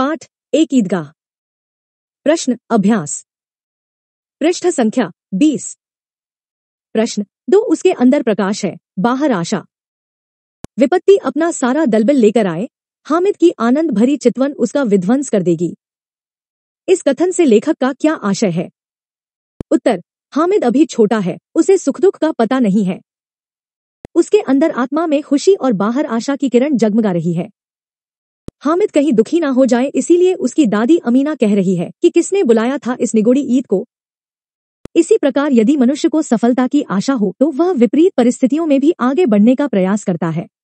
पाठ एक ईदगाह प्रश्न अभ्यास पृष्ठ संख्या 20 प्रश्न दो उसके अंदर प्रकाश है बाहर आशा विपत्ति अपना सारा दलबल लेकर आए हामिद की आनंद भरी चितवन उसका विध्वंस कर देगी इस कथन से लेखक का क्या आशय है उत्तर हामिद अभी छोटा है उसे सुख दुख का पता नहीं है उसके अंदर आत्मा में खुशी और बाहर आशा की किरण जगमगा रही है हामिद कहीं दुखी ना हो जाए इसीलिए उसकी दादी अमीना कह रही है कि किसने बुलाया था इस निगोड़ी ईद को इसी प्रकार यदि मनुष्य को सफलता की आशा हो तो वह विपरीत परिस्थितियों में भी आगे बढ़ने का प्रयास करता है